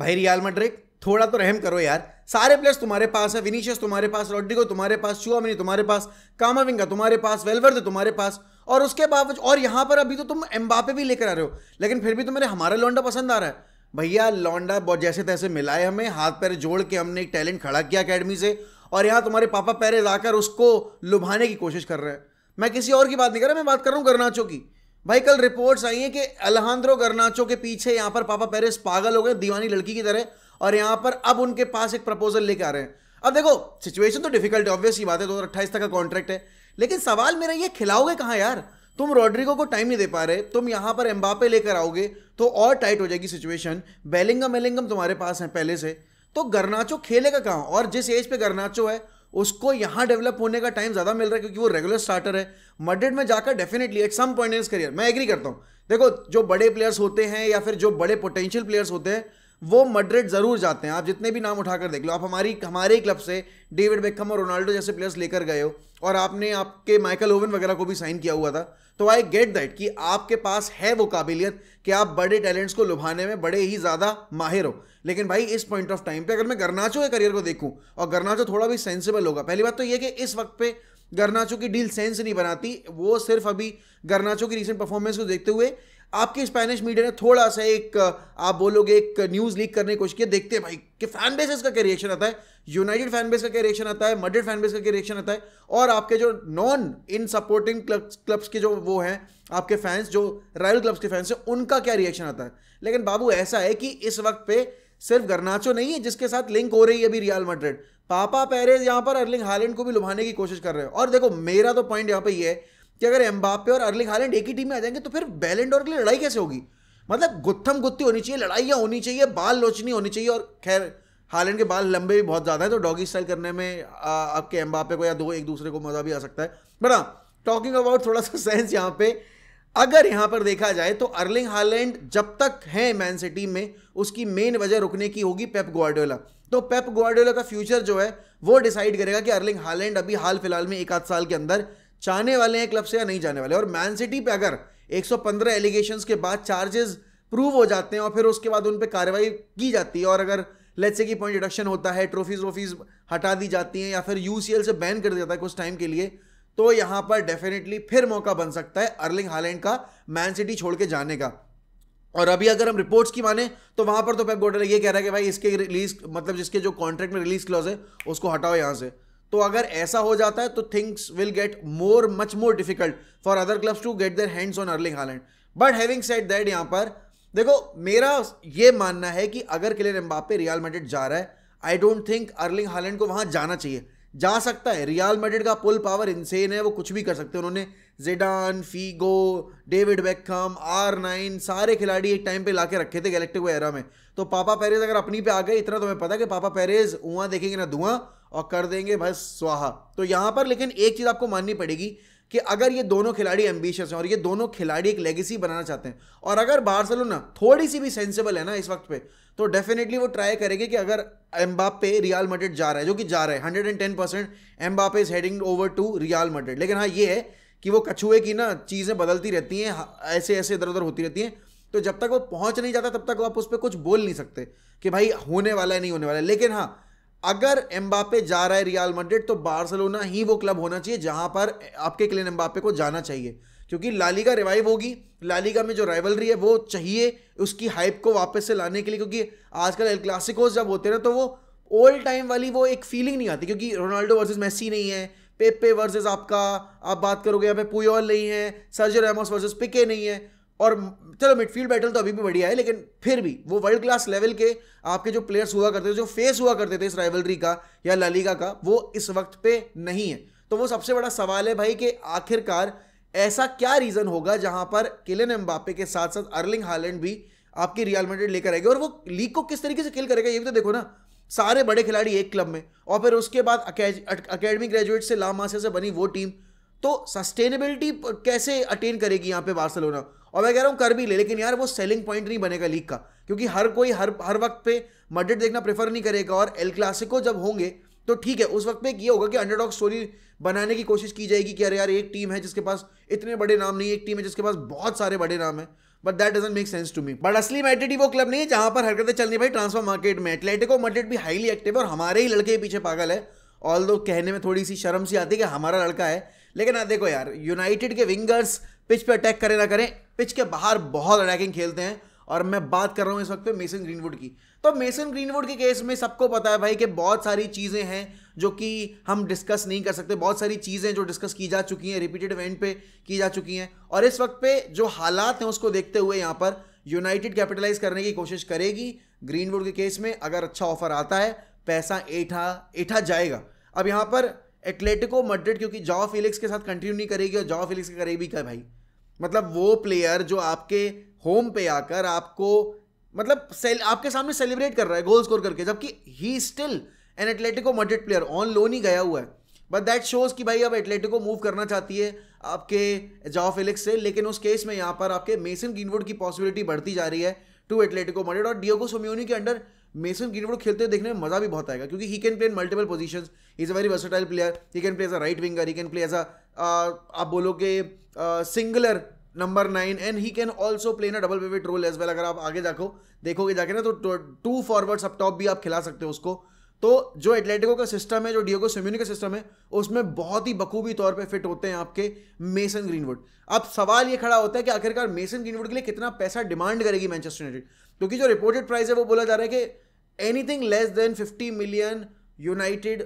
भाई रियाल मड्रिक थोड़ा तो रहम करो यार सारे प्लेयर्स तुम्हारे पास है विनीशियस तुम्हारे पास रॉड्रिगो तुम्हारे पास चुआमिनी तुम्हारे पास कामाविंगा तुम्हारे पास वेलवर्द तुम्हारे पास और उसके बावजूद और यहाँ पर अभी तो तुम एम्बापे भी लेकर आ रहे हो लेकिन फिर भी तुम्हें हमारा लौंडा पसंद आ रहा है भैया लौंडा बहुत जैसे तैसे मिला है हमें हाथ पैर जोड़ के हमने एक टैलेंट खड़ा किया अकेडमी से और यहाँ तुम्हारे पापा पैरे लाकर उसको लुभाने की कोशिश कर रहे हैं मैं किसी और की बात नहीं कर रहा मैं बात कर रहा हूँ गरनाचो की भाई कल रिपोर्ट्स आई हैं कि अलहान्द्रो गरनाचो के पीछे यहां पर पापा पेरिस पागल हो गए दीवानी लड़की की तरह और यहां पर अब उनके पास एक प्रपोजल लेके आ रहे हैं अब देखो सिचुएशन तो डिफिकल्ट है ऑब्वियस ही बात है दो हज़ार अट्ठाईस तक का कॉन्ट्रैक्ट है लेकिन सवाल मेरा ये खिलाओगे कहाँ यार तुम रॉड्रिगो को टाइम नहीं दे पा रहे तुम यहां पर एम्बापे लेकर आओगे तो और टाइट हो जाएगी सिचुएशन बेलिंगम वेलिंगम तुम्हारे पास है पहले से तो गरनाचो खेलेगा कहाँ और जिस एज पे गरनाचो है उसको यहाँ डेवलप होने का टाइम ज़्यादा मिल रहा है क्योंकि वो रेगुलर स्टार्टर है मड्रिड में जाकर definitely at some point in career मैं एग्री करता हूँ देखो जो बड़े प्लेयर्स होते हैं या फिर जो बड़े पोटेंशियल प्लेयर्स होते हैं वो मड्रिड जरूर जाते हैं आप जितने भी नाम उठाकर देख लो आप हमारी हमारे क्लब से डेविड बेकम और रोनाल्डो जैसे प्लेयर्स लेकर गए हो और आपने आपके माइकल ओवन वगैरह को भी साइन किया हुआ था तो आई गेट दैट कि आपके पास है वो काबिलियत कि आप बड़े टैलेंट्स को लुभाने में बड़े ही ज़्यादा माहिर हो लेकिन भाई इस पॉइंट ऑफ टाइम पे अगर मैं गरनाचो के करियर को देखूं और गरनाचो थोड़ा भी सेंसिबल होगा पहली बात तो ये कि इस वक्त पे गरनाचो की डील सेंस नहीं बनाती वो सिर्फ अभी गरनाचो की रिसेंट परफॉर्मेंस को देखते हुए आपके स्पेनिश मीडिया ने थोड़ा सा एक आप बोलोगे एक न्यूज़ लीक करने की कोशिश की देखते हैं भाई कि फैन बेसेस का क्या रिएक्शन आता है यूनाइटेड फैन बेस का क्या रिएक्शन आता है मड्रिड फैन बेस का क्या रिएक्शन आता है और आपके जो नॉन इन सपोर्टिंग क्लब्स क्लब्स के जो वो हैं आपके फैंस जो रॉयल क्लब्स के फैंस हैं उनका क्या रिएक्शन आता है लेकिन बाबू ऐसा है कि इस वक्त पे सिर्फ गर्नाचो नहीं है जिसके साथ लिंक हो रही है अभी रियल मड्रिड पापा पेरेज यहाँ पर अर्लिंग हालैंड को भी लुभाने की कोशिश कर रहे हैं और देखो मेरा तो पॉइंट यहाँ पर ये है कि अगर एम्बापे और अर्लिंग हालैंड एक ही टीम में आ जाएंगे तो फिर बैलेंडोर के लिए लड़ाई कैसे होगी मतलब गुत्थम गुत्ती होनी चाहिए लड़ाइयाँ होनी चाहिए बाल लोचनी होनी चाहिए और खैर हालैंड के बाल लंबे भी बहुत ज़्यादा हैं तो डॉगी स्टाइल करने में आपके एम्बापे को या दो एक दूसरे को मज़ा भी आ सकता है बट हाँ टॉकिंग अबाउट थोड़ा सा सेंस यहाँ पे अगर यहाँ पर देखा जाए तो अर्लिंग हालैंड जब तक है मैन सिटी में उसकी मेन वजह रुकने की होगी पेप ग्वार्डियोला तो पेप ग्वार्डियोला का फ्यूचर जो है वो डिसाइड करेगा कि अर्लिंग हालैंड अभी हाल फिलहाल में एक आध साल के अंदर चाहने वाले हैं क्लब से या नहीं जाने वाले और मैन सिटी पे अगर 115 एलिगेशंस के बाद चार्जेस प्रूव हो जाते हैं और फिर उसके बाद उन पर कार्रवाई की जाती है और अगर लेट्स से की पॉइंट डिडक्शन होता है ट्रॉफीज वोफीज हटा दी जाती हैं या फिर यू से बैन कर दिया जाता है कुछ टाइम के लिए तो यहाँ पर डेफिनेटली फिर मौका बन सकता है अर्लिंग हालैंड का मैन सिटी छोड़ के जाने का और अभी अगर हम रिपोर्ट्स की माने तो वहां पर तो पेप गोटेल ये कह रहा है कि भाई इसके रिलीज मतलब जिसके जो कॉन्ट्रैक्ट में रिलीज क्लॉज है उसको हटाओ यहाँ से तो अगर ऐसा हो जाता है तो things will get more much more difficult for other clubs to get their hands on Erling Haaland but having set that यहां पर देखो मेरा ये मानना है कि अगर क्लियर एम्बापे रियल मेडिट जा रहा है I don't think Erling Haaland को वहां जाना चाहिए जा सकता है रियाल मेडिड का पुल पावर इंसेन है वो कुछ भी कर सकते हैं उन्होंने Zidane Figo David Beckham R nine सारे खिलाड़ी एक टाइम पे लाके रखे थे गैलेक्टिक एरा में तो पापा पेरेज अगर अपनी पे आ गए इतना तो हमें पता है कि पापा पेरेज उहाँ देखेंगे ना धुआं और कर देंगे बस स्वाहा तो यहाँ पर लेकिन एक चीज़ आपको माननी पड़ेगी कि अगर ये दोनों खिलाड़ी एम्बिशियस हैं और ये दोनों खिलाड़ी एक लेगेसी बनाना चाहते हैं और अगर बार्सलोना थोड़ी सी भी सेंसिबल है ना इस वक्त पे तो डेफिनेटली वो ट्राई करेंगे कि अगर एम्बापे रियाल मड्रिड जा रहा है जो कि जा रहा है hundred and ten percent Mbappe is heading over to Real Madrid लेकिन हाँ ये है कि वो कछुए की ना चीज़ें बदलती रहती हैं ऐसे ऐसे इधर उधर होती रहती हैं तो जब तक वो पहुंच नहीं जाता तब तक आप उस पर कुछ बोल नहीं सकते कि भाई होने वाला है नहीं होने वाला है लेकिन हाँ अगर एम्बापे जा रहा है रियाल मड्रिड तो बार्सलोना ही वो क्लब होना चाहिए जहां पर आपके क्लिन एम्बापे को जाना चाहिए क्योंकि का रिवाइव होगी लालिगा में जो राइवलरी है वो चाहिए उसकी हाइप को वापस से लाने के लिए क्योंकि आजकल एल क्लासिकोज जब होते हैं ना तो वो ओल्ड टाइम वाली वो एक फीलिंग नहीं आती क्योंकि रोनाल्डो वर्सेस मेसी नहीं है पेपे वर्सेस आपका आप बात करोगे यहाँ पे पुयोल नहीं है सर्जो रेमोस वर्सेस पिके नहीं है और चलो मिडफील्ड बैटल तो अभी भी बढ़िया है लेकिन फिर भी वो वर्ल्ड क्लास लेवल के आपके जो प्लेयर्स हुआ करते थे जो फेस हुआ करते थे इस राइवलरी का या लालीगा का वो इस वक्त पे नहीं है तो वो सबसे बड़ा सवाल है भाई कि आखिरकार ऐसा क्या रीज़न होगा जहां पर किलन एम्बापे के साथ साथ अर्लिंग हालैंड भी आपकी रियल मेडेड लेकर आएगी और वो लीग को किस तरीके से खेल करेगा ये भी तो देखो ना सारे बड़े खिलाड़ी एक क्लब में और फिर उसके बाद अकेडमी ग्रेजुएट से लामाशा से बनी वो टीम तो सस्टेनेबिलिटी कैसे अटेन करेगी यहाँ पे बार्सलोना और मैं कह रहा हूँ कर भी ले लेकिन यार वो सेलिंग पॉइंट नहीं बनेगा लीग का क्योंकि हर कोई हर हर वक्त पे मड्रिड देखना प्रेफर नहीं करेगा और एल क्लासिको जब होंगे तो ठीक है उस वक्त पे ये होगा कि अंडरडॉग स्टोरी बनाने की कोशिश की जाएगी कि अरे यार एक टीम है जिसके पास इतने बड़े नाम नहीं एक टीम है जिसके पास बहुत सारे बड़े नाम है but that doesn't make sense to me but असली मैड्रिड वो क्लब नहीं है जहां पर हरकतें चल रही भाई ट्रांसफर मार्केट में एटलेटिको मडेट भी हाईली एक्टिव है और हमारे ही लड़के पीछे पागल है ऑल दो कहने में थोड़ी सी शर्म सी आती है कि हमारा लड़का है लेकिन आप देखो यार यूनाइटेड के विंगर्स पिच पे अटैक करें ना करें पिच के बाहर बहुत अटैकिंग खेलते हैं और मैं बात कर रहा हूँ इस वक्त पे मेसन ग्रीनवुड की तो मेसन ग्रीनवुड के केस में सबको पता है भाई कि बहुत सारी चीज़ें हैं जो कि हम डिस्कस नहीं कर सकते बहुत सारी चीज़ें जो डिस्कस की जा चुकी हैं रिपीटेड इवेंट पे की जा चुकी हैं और इस वक्त पे जो हालात हैं उसको देखते हुए यहाँ पर यूनाइटेड कैपिटलाइज करने की कोशिश करेगी ग्रीनवुड के केस में अगर अच्छा ऑफर आता है पैसा एठा एठा जाएगा अब यहाँ पर एटलेटिको मड्रिड क्योंकि जॉ फिलिक्स के साथ कंटिन्यू नहीं करेगी और जॉ फिलिक्स के करेगी क्या भाई मतलब वो प्लेयर जो आपके होम पे आकर आपको मतलब सेल आपके सामने सेलिब्रेट कर रहा है गोल स्कोर करके जबकि he still an Atletico Madrid player on loan ही गया हुआ है बट दैट शोज कि भाई अब एथलेटिको मूव करना चाहती है आपके जाओ फेलिक्स से लेकिन उस केस में यहाँ पर आपके मेसन ग्रीनवुड की पॉसिबिलिटी बढ़ती जा रही है टू एथलेटिको मर्डेड और डियोगो सोम्योनी के अंडर मेसन ग्रीनवुड खेलते हुए देखने में मजा भी बहुत आएगा क्योंकि he can play in multiple position is a very versatile player he can play as a right winger he can play as a आप बोलोगे singular number nine and he can also play in a double pivot role as well अगर आप आगे जाको देखोगे जाके ना तो टू फॉरवर्ड्स अप टॉप भी आप खिला सकते हो उसको तो जो एटलेटिको का सिस्टम है जो डीओगो सिम्यूनी का सिस्टम है उसमें बहुत ही बखूबी तौर पे फिट होते हैं आपके मेसन ग्रीनवुड अब सवाल ये खड़ा होता है कि आखिरकार मेसन ग्रीनवुड के लिए कितना पैसा डिमांड करेगी मैनचेस्टर यूनाइटेड क्योंकि जो रिपोर्टेड प्राइस है वो बोला जा रहा है कि anything less than fifty million United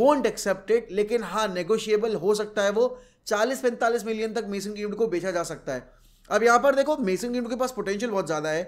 won't accepted लेकिन हाँ नेगोशिएबल हो सकता है वो चालीस पैंतालीस मिलियन तक मेसन ग्रीनवुड को बेचा जा सकता है अब यहाँ पर देखो मेसन ग्रीनवुड के पास पोटेंशियल बहुत ज़्यादा है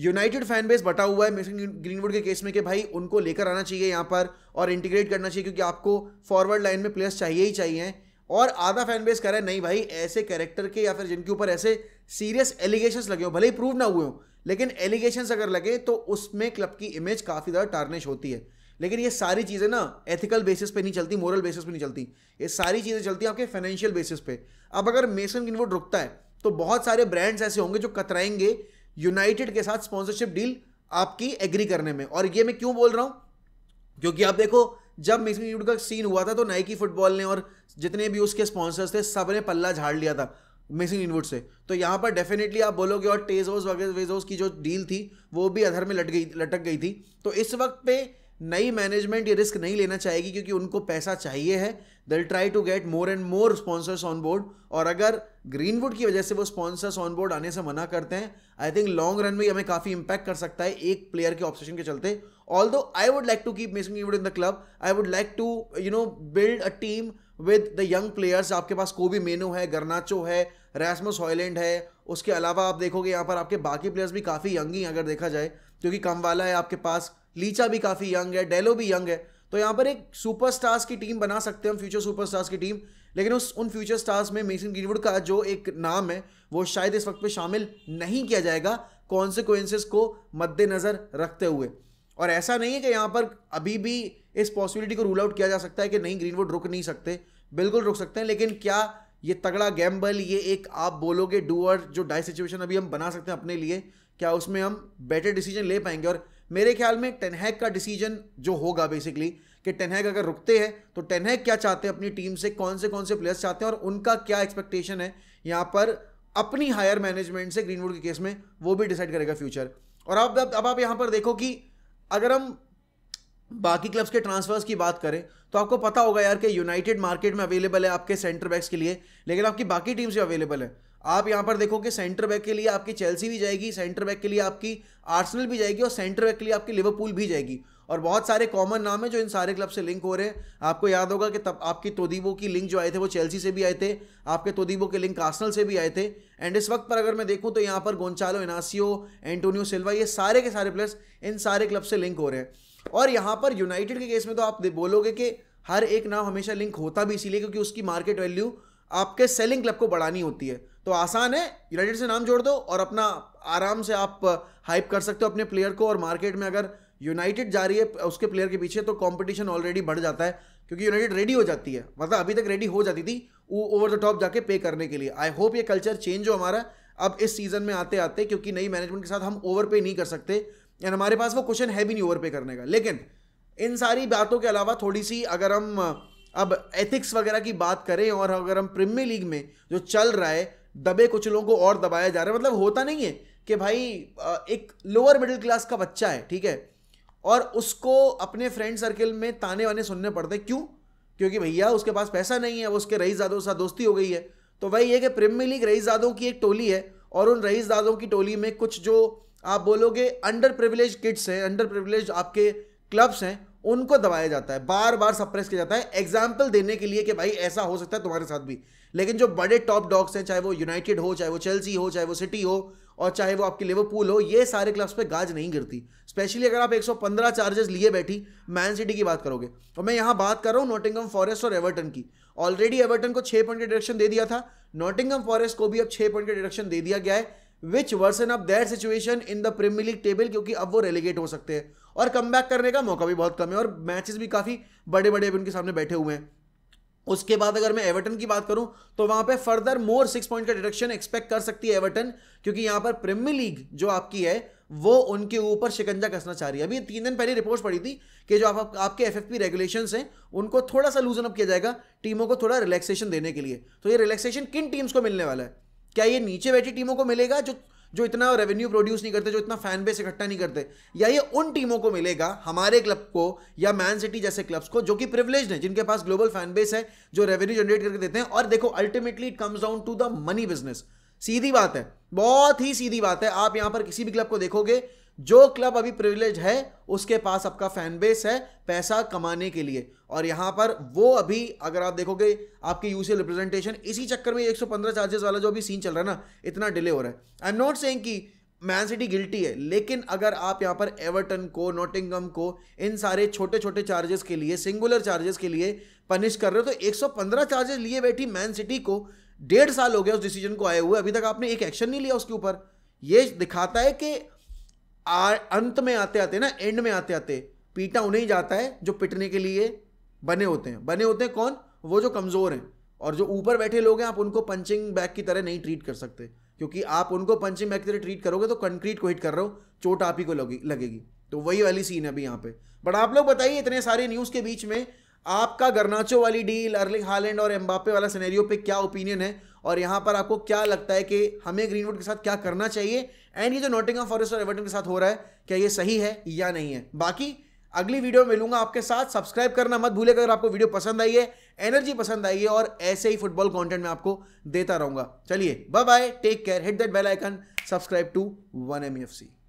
यूनाइटेड फैन बेस बटा हुआ है मिशन ग्रीनवुड के केस में कि भाई उनको लेकर आना चाहिए यहाँ पर और इंटीग्रेट करना चाहिए क्योंकि आपको फॉरवर्ड लाइन में प्लेयर्स चाहिए ही चाहिए और आधा फैन बेस कह रहा है नहीं भाई ऐसे कैरेक्टर के या फिर जिनके ऊपर ऐसे सीरियस एलिगेशन लगे हो भले ही प्रूव ना हुए हो लेकिन एलिगेशन अगर लगे तो उसमें क्लब की इमेज काफ़ी ज़्यादा टार्निश होती है लेकिन ये सारी चीज़ें ना एथिकल बेसिस पे नहीं चलती मॉरल बेसिस पे नहीं चलती ये सारी चीज़ें चलती हैं आपके फाइनेंशियल बेसिस पे अब अगर मेसन ग्रीनवुड रुकता है तो बहुत सारे ब्रांड्स ऐसे होंगे जो कतराएंगे यूनाइटेड के साथ स्पॉन्सरशिप डील आपकी एग्री करने में और ये मैं क्यों बोल रहा हूं क्योंकि आप देखो जब मिसिंग यूड का सीन हुआ था तो नाइकी फुटबॉल ने और जितने भी उसके स्पॉन्सर्स थे सब ने पल्ला झाड़ लिया था मिसिंग इनवुड से तो यहाँ पर डेफिनेटली आप बोलोगे और टेजोस वगैरह वेजोस की जो डील थी वो भी अधर में लट गई लटक गई थी तो इस वक्त पे नई मैनेजमेंट ये रिस्क नहीं लेना चाहेगी क्योंकि उनको पैसा चाहिए है they'll try to get more and more sponsors on board और अगर ग्रीनवुड की वजह से वो स्पॉन्सर्स ऑन बोर्ड आने से मना करते हैं आई थिंक लॉन्ग रन में हमें काफ़ी इंपैक्ट कर सकता है एक प्लेयर के ऑप्शन के चलते although I would like to keep missing you'd in the club I would like to you know build a team with the young players आपके पास कोबी मेनू है गर्नाचो है रैसमस हॉयलैंड है उसके अलावा आप देखोगे यहाँ पर आपके बाकी प्लेयर्स भी काफ़ी यंग ही अगर देखा जाए क्योंकि कम वाला है आपके पास लीचा भी काफ़ी यंग है डेलो भी यंग है तो यहाँ पर एक सुपरस्टार्स की टीम बना सकते हैं हम फ्यूचर सुपरस्टार्स की टीम लेकिन उस उन फ्यूचर स्टार्स में मेसन ग्रीनवुड का जो एक नाम है वो शायद इस वक्त पे शामिल नहीं किया जाएगा कॉन्सिक्वेंसेस को मद्देनज़र रखते हुए और ऐसा नहीं है कि यहाँ पर अभी भी इस पॉसिबिलिटी को रूल आउट किया जा सकता है कि नहीं ग्रीनवुड रुक नहीं सकते बिल्कुल रुक सकते हैं लेकिन क्या ये तगड़ा गैम्बल ये एक आप बोलोगे डूअर जो डाई सिचुएशन अभी हम बना सकते हैं अपने लिए क्या उसमें हम बेटर डिसीजन ले पाएंगे और मेरे ख्याल में टेनहैक का डिसीजन जो होगा बेसिकली कि टेनहैक अगर रुकते हैं तो टेनहैक क्या चाहते हैं अपनी टीम से कौन से कौन से प्लेयर्स चाहते हैं और उनका क्या एक्सपेक्टेशन है यहाँ पर अपनी हायर मैनेजमेंट से ग्रीनवुड के केस में वो भी डिसाइड करेगा फ्यूचर और अब अब, अब आप यहाँ पर देखो कि अगर हम बाकी क्लब्स के ट्रांसफर्स की बात करें तो आपको पता होगा यार कि यूनाइटेड मार्केट में अवेलेबल है आपके सेंटर बैक्स के लिए लेकिन आपकी बाकी टीम्स भी अवेलेबल है आप यहाँ पर देखो कि सेंटर बैक के लिए आपकी चेल्सी भी जाएगी सेंटर बैक के लिए आपकी आर्सनल भी जाएगी और सेंटर बैक के लिए आपकी लिवरपूल भी जाएगी और बहुत सारे कॉमन नाम है जो इन सारे क्लब से लिंक हो रहे हैं आपको याद होगा कि तब आपकी तोदीबो की लिंक जो आए थे वो चेल्सी से भी आए थे आपके तोदीबो के लिंक आर्सनल से भी आए थे एंड इस वक्त पर अगर मैं देखूँ तो यहाँ पर गोंचालो इनासियो एंटोनियो सिल्वा ये सारे के सारे प्लेयर्स इन सारे क्लब से लिंक हो रहे हैं और यहाँ पर यूनाइटेड के केस में तो आप बोलोगे कि हर एक नाम हमेशा लिंक होता भी इसीलिए क्योंकि उसकी मार्केट वैल्यू आपके सेलिंग क्लब को बढ़ानी होती है तो आसान है यूनाइटेड से नाम जोड़ दो और अपना आराम से आप हाइप कर सकते हो अपने प्लेयर को और मार्केट में अगर यूनाइटेड जा रही है उसके प्लेयर के पीछे तो कंपटीशन ऑलरेडी बढ़ जाता है क्योंकि यूनाइटेड रेडी हो जाती है मतलब अभी तक रेडी हो जाती थी वो ओवर द टॉप जाके पे करने के लिए आई होप ये कल्चर चेंज हो हमारा अब इस सीजन में आते आते क्योंकि नई मैनेजमेंट के साथ हम ओवर पे नहीं कर सकते एंड हमारे पास वो क्वेश्चन है भी नहीं ओवर पे करने का लेकिन इन सारी बातों के अलावा थोड़ी सी अगर हम अब एथिक्स वगैरह की बात करें और अगर हम प्रीमियर लीग में जो चल रहा है दबे कुछ लोगों को और दबाया जा रहा है मतलब होता नहीं है कि भाई एक लोअर मिडिल क्लास का बच्चा है ठीक है और उसको अपने फ्रेंड सर्कल में ताने वाने सुनने पड़ते क्यों क्योंकि भैया उसके पास पैसा नहीं है उसके रईस दादों के साथ दोस्ती हो गई है तो वही है कि प्रीमियर लीग रईस दादों की एक टोली है और उन रईस दादों की टोली में कुछ जो आप बोलोगे अंडर प्रिविलेज किड्स हैं अंडर प्रिविलेज आपके क्लब्स हैं उनको दबाया जाता है बार बार सप्रेस किया जाता है एग्जाम्पल देने के लिए कि भाई ऐसा हो सकता है तुम्हारे साथ भी लेकिन जो बड़े टॉप डॉग्स हैं चाहे वो यूनाइटेड हो चाहे वो चेल्सी हो चाहे वो सिटी हो और चाहे वो आपकी लिवरपूल हो ये सारे क्लब्स पे गाज नहीं गिरती स्पेशली अगर आप 115 चार्जेस लिए बैठी मैन सिटी की बात करोगे तो मैं यहाँ बात कर रहा हूँ नोटिंगम फॉरेस्ट और एवर्टन की ऑलरेडी एवर्टन को छः पॉइंट का डिडक्शन दे दिया था नोटिंगम फॉरेस्ट को भी अब छः पॉइंट का डिडक्शन दे दिया गया है which version of that situation in the Premier League table क्योंकि अब वो रेलीगेट हो सकते हैं और कम करने का मौका भी बहुत कम है और मैचेस भी काफ़ी बड़े बड़े उनके सामने बैठे हुए हैं उसके बाद अगर मैं एवर्टन की बात करूं तो वहां पे फर्दर मोर सिक्स पॉइंट का डिडक्शन एक्सपेक्ट कर सकती है एवर्टन क्योंकि यहां पर प्रीमियर लीग जो आपकी है वो उनके ऊपर शिकंजा कसना चाह रही है अभी तीन दिन पहले रिपोर्ट पड़ी थी कि जो आप, आपके एफ एफ रेगुलेशन हैं उनको थोड़ा सा लूजन अप किया जाएगा टीमों को थोड़ा रिलैक्सेशन देने के लिए तो ये रिलैक्सेशन किन टीम्स को मिलने वाला है क्या ये नीचे बैठी टीमों को मिलेगा जो जो इतना रेवेन्यू प्रोड्यूस नहीं करते जो इतना फैन बेस इकट्ठा नहीं करते या ये उन टीमों को मिलेगा हमारे क्लब को या मैन सिटी जैसे क्लब्स को जो कि प्रिवलेज है जिनके पास ग्लोबल फैन बेस है जो रेवेन्यू जनरेट करके देते हैं और देखो ultimately it comes down to the money business सीधी बात है बहुत ही सीधी बात है आप यहां पर किसी भी क्लब को देखोगे जो क्लब अभी प्रिविलेज है उसके पास आपका फैन बेस है पैसा कमाने के लिए और यहाँ पर वो अभी अगर आप देखोगे आपके यूसी रिप्रेजेंटेशन इसी चक्कर में 115 चार्जेस वाला जो अभी सीन चल रहा है ना इतना डिले हो रहा है आई एम नॉट सेइंग कि मैन सिटी गिल्टी है लेकिन अगर आप यहाँ पर एवर्टन को नोटिंगम को इन सारे छोटे छोटे चार्जेस के लिए सिंगुलर चार्जेस के लिए पनिश कर रहे हो तो 115 चार्जेस लिए बैठी मैन सिटी को डेढ़ साल हो गया उस डिसीजन को आए हुए अभी तक आपने एक एक्शन नहीं लिया उसके ऊपर ये दिखाता है कि आ, अंत में आते आते ना एंड में आते आते पीटा उन्हें ही जाता है जो पिटने के लिए बने होते हैं बने होते हैं कौन वो जो कमज़ोर हैं और जो ऊपर बैठे लोग हैं आप उनको पंचिंग बैग की तरह नहीं ट्रीट कर सकते क्योंकि आप उनको पंचिंग बैग की तरह ट्रीट करोगे तो कंक्रीट को हिट कर रहे हो चोट आप ही को लगेगी तो वही वाली सीन है अभी यहाँ पे बट आप लोग बताइए इतने सारे न्यूज़ के बीच में आपका गरनाचो वाली डील अर्लिंग हालैंड और एम्बापे वाला सिनेरियो पे क्या ओपिनियन है और यहाँ पर आपको क्या लगता है कि हमें ग्रीनवुड के साथ क्या करना चाहिए एंड ये जो ऑफ फॉरेस्ट और एवर्टन के साथ हो रहा है क्या ये सही है या नहीं है बाकी अगली वीडियो में मिलूंगा आपके साथ सब्सक्राइब करना मत भूले अगर आपको वीडियो पसंद आई है एनर्जी पसंद आई है और ऐसे ही फुटबॉल कंटेंट मैं आपको देता रहूंगा चलिए bye bye take care hit that bell icon subscribe to one M F C